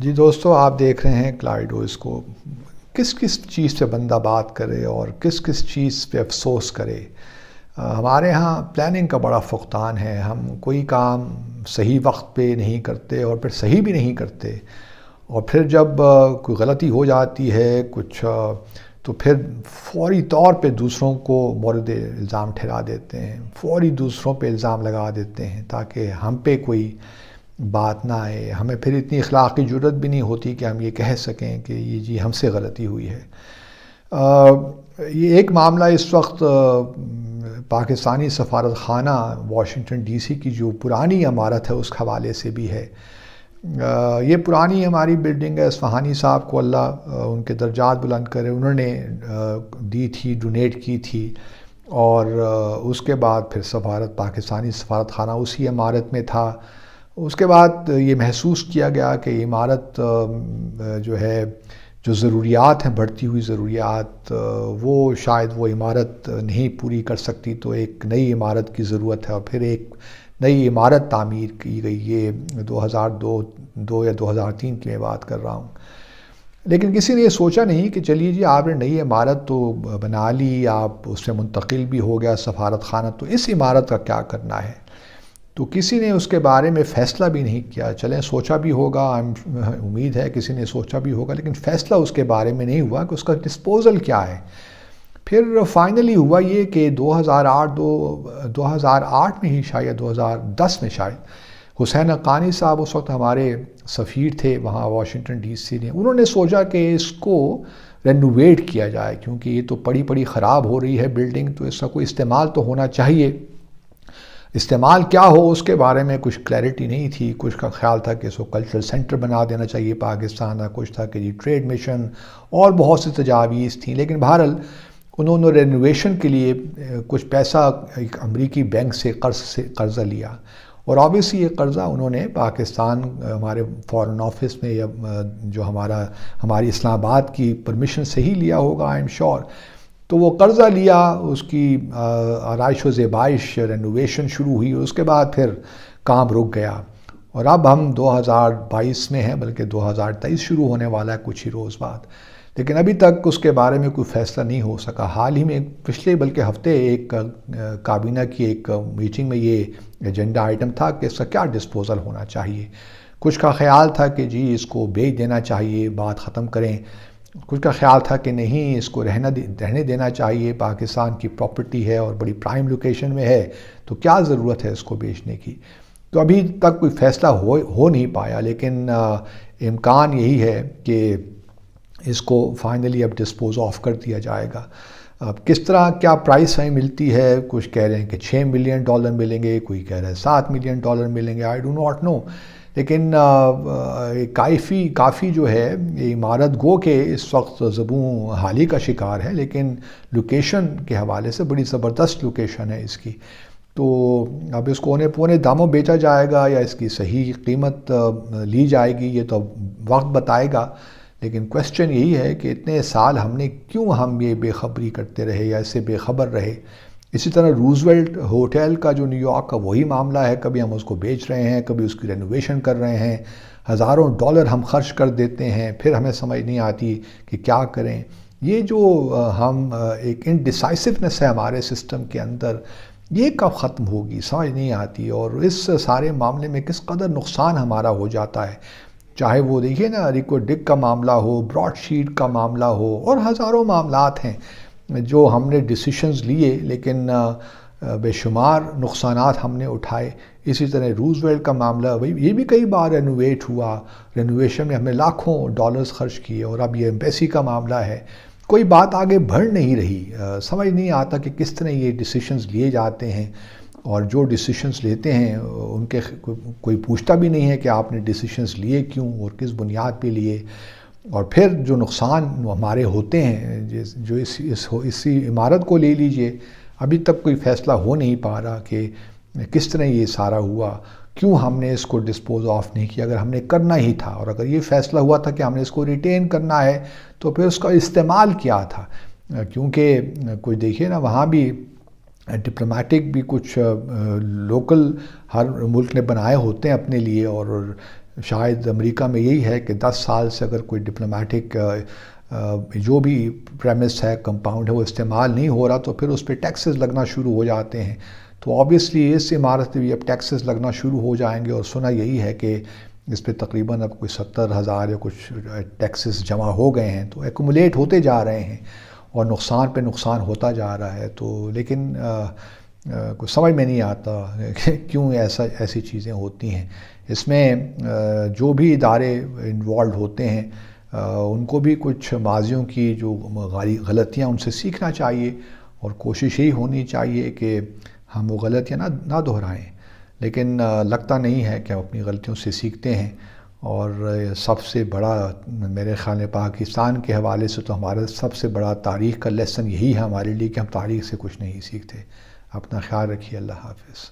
जी दोस्तों आप देख रहे हैं इसको किस किस चीज़ पे बंदा बात करे और किस किस चीज़ पे अफसोस करे आ, हमारे यहाँ प्लानिंग का बड़ा फुकतान है हम कोई काम सही वक्त पे नहीं करते और फिर सही भी नहीं करते और फिर जब आ, कोई गलती हो जाती है कुछ आ, तो फिर फौरी तौर पे दूसरों को मौरद इल्ज़ाम ठहरा देते हैं फौरी दूसरों पे इल्ज़ाम लगा देते हैं ताकि हम पे कोई बात ना आए हमें फिर इतनी अखलाक की जरूरत भी नहीं होती कि हम ये कह सकें कि ये जी हमसे गलती हुई है आ, ये एक मामला इस वक्त पाकिस्तानी सफारत खाना वाशिंगटन डीसी की जो पुरानी इमारत है उस हवाले से भी है आ, ये पुरानी हमारी बिल्डिंग है इसफहानी साहब को अल्लाह उनके दर्जात बुलंद करे उन्होंने दी थी डोनेट की थी और उसके बाद फिर सफारत पाकिस्तानी सफारत खाना उसी इमारत में था उसके बाद ये महसूस किया गया कि इमारत जो है जो ज़रूरियात हैं बढ़ती हुई ज़रूरियात वो शायद वो इमारत नहीं पूरी कर सकती तो एक नई इमारत की ज़रूरत है और फिर एक नई इमारत तामीर की गई ये 2002 दो या 2003 की मैं बात कर रहा हूँ लेकिन किसी ने ये सोचा नहीं कि चलिए जी आपने नई इमारत तो बना ली आप उसमें मुंतकिल भी हो गया सफारत खाना तो इस इमारत का क्या करना है तो किसी ने उसके बारे में फ़ैसला भी नहीं किया चलें सोचा भी होगा उम्मीद है किसी ने सोचा भी होगा लेकिन फ़ैसला उसके बारे में नहीं हुआ कि उसका डिस्पोज़ल क्या है फिर फाइनली हुआ ये कि 2008 दो 2008 में ही शायद 2010 में शायद हुसैन अकानी साहब उस वक्त हमारे सफ़ीर थे वहाँ वाशिंगटन डीसी में उन्होंने सोचा कि इसको रेनोवेट किया जाए क्योंकि ये तो पड़ी पड़ी ख़राब हो रही है बिल्डिंग तो इसका कोई इस्तेमाल तो होना चाहिए इस्तेमाल क्या हो उसके बारे में कुछ क्लैरिटी नहीं थी कुछ का ख्याल था कि इसको कल्चरल सेंटर बना देना चाहिए पाकिस्तान का कुछ था कि जी ट्रेड मिशन और बहुत सी तजावीज़ थी लेकिन बहरहाल उन्होंने रेनोवेशन के लिए कुछ पैसा एक अमरीकी बैंक से कर्ज से कर्ज़ा लिया और ऑबियसली ये कर्ज़ा उन्होंने पाकिस्तान हमारे फॉरेन ऑफिस में या जो हमारा हमारी इस्लामाबाद की परमिशन से ही लिया होगा आई एम श्योर sure. तो वो कर्ज़ा लिया उसकी आरइश व रेनोवेशन शुरू हुई उसके बाद फिर काम रुक गया और अब हम 2022 में हैं बल्कि 2023 शुरू होने वाला है कुछ ही रोज़ बाद लेकिन अभी तक उसके बारे में कोई फ़ैसला नहीं हो सका हाल ही में पिछले बल्कि हफ्ते एक काबीना की एक मीटिंग में ये एजेंडा आइटम था कि इसका क्या डिस्पोज़ल होना चाहिए कुछ का ख्याल था कि जी इसको बेच देना चाहिए बात ख़त्म करें कुछ का ख्याल था कि नहीं इसको रहना दे, रहने देना चाहिए पाकिस्तान की प्रॉपर्टी है और बड़ी प्राइम लोकेशन में है तो क्या ज़रूरत है इसको बेचने की तो अभी तक कोई फैसला हो हो नहीं पाया लेकिन इम्कान यही है कि इसको फाइनली अब डिस्पोज ऑफ कर दिया जाएगा अब किस तरह क्या प्राइस हमें मिलती है कुछ कह रहे हैं कि छः मिलियन डॉलर मिलेंगे कोई कह रहे हैं सात मिलियन डॉलर मिलेंगे आई डो नॉट नो लेकिन काफ़ी काफ़ी जो है ये इमारत गो के इस वक्त हाल हाली का शिकार है लेकिन लोकेशन के हवाले से बड़ी ज़बरदस्त लोकेशन है इसकी तो अब इसको उन्हें पौने दामों बेचा जाएगा या इसकी सही कीमत ली जाएगी ये तो वक्त बताएगा लेकिन क्वेश्चन यही है कि इतने साल हमने क्यों हम ये बेखबरी करते रहे या इससे बेखबर रहे इसी तरह रूजवेल्ट होटल का जो न्यूयॉर्क का वही मामला है कभी हम उसको बेच रहे हैं कभी उसकी रेनोवेशन कर रहे हैं हज़ारों डॉलर हम खर्च कर देते हैं फिर हमें समझ नहीं आती कि क्या करें ये जो हम एक इनडिसाइसिवनेस है हमारे सिस्टम के अंदर ये कब ख़त्म होगी समझ नहीं आती और इस सारे मामले में किस कदर नुकसान हमारा हो जाता है चाहे वो देखिए ना रिको डिक का मामला हो ब्रॉडशीट का मामला हो और हज़ारों मामलात हैं जो हमने डिसीशंस लिए लेकिन बेशुमार नुकसान हमने उठाए इसी तरह रूजवेल्ट का मामला भाई ये भी कई बार रेनोवेट हुआ रेनोवेशन में हमने लाखों डॉलर्स खर्च किए और अब ये एम्बेसी का मामला है कोई बात आगे बढ़ नहीं रही आ, समझ नहीं आता कि किस तरह ये डिसीशंस लिए जाते हैं और जो डिसीशंस लेते हैं उनके को, कोई पूछता भी नहीं है कि आपने डिसीशंस लिए क्यों और किस बुनियाद पे लिए और फिर जो नुकसान हमारे होते हैं जो इस, इस इसी इमारत को ले लीजिए अभी तक कोई फैसला हो नहीं पा रहा कि किस तरह ये सारा हुआ क्यों हमने इसको डिस्पोज ऑफ नहीं किया अगर हमने करना ही था और अगर ये फैसला हुआ था कि हमने इसको रिटेन करना है तो फिर उसका इस्तेमाल किया था क्योंकि कुछ देखिए ना वहाँ भी डिप्लोमेटिक भी कुछ लोकल हर मुल्क ने बनाए होते हैं अपने लिए और शायद अमेरिका में यही है कि 10 साल से अगर कोई डिप्लोमेटिक uh, uh, जो भी प्रेमिस है कंपाउंड है वो इस्तेमाल नहीं हो रहा तो फिर उस पर टैक्सेस लगना शुरू हो जाते हैं तो ऑब्वियसली इस इमारत पर भी अब टैक्सेस लगना शुरू हो जाएंगे और सुना यही है कि इस पर तकरीबन अब कोई सत्तर हज़ार या कुछ टैक्सेस uh, जमा हो गए हैं तो एकमुलेट होते जा रहे हैं और नुकसान पे नुकसान होता जा रहा है तो लेकिन आ, कुछ समझ में नहीं आता क्यों ऐसा ऐसी चीज़ें होती हैं इसमें जो भी इदारे इन्वॉल्व होते हैं उनको भी कुछ माजियों की जो गलतियाँ उनसे सीखना चाहिए और कोशिश यही होनी चाहिए कि हम वो गलतियाँ ना ना दोहराएं लेकिन लगता नहीं है कि हम अपनी गलतियों से सीखते हैं और सबसे बड़ा मेरे ख्याल में पाकिस्तान के हवाले से तो हमारा सबसे बड़ा तारीख़ का लेसन यही है हमारे लिए कि हम तारीख से कुछ नहीं सीखते अपना ख्याल रखिए अल्लाह हाफिज़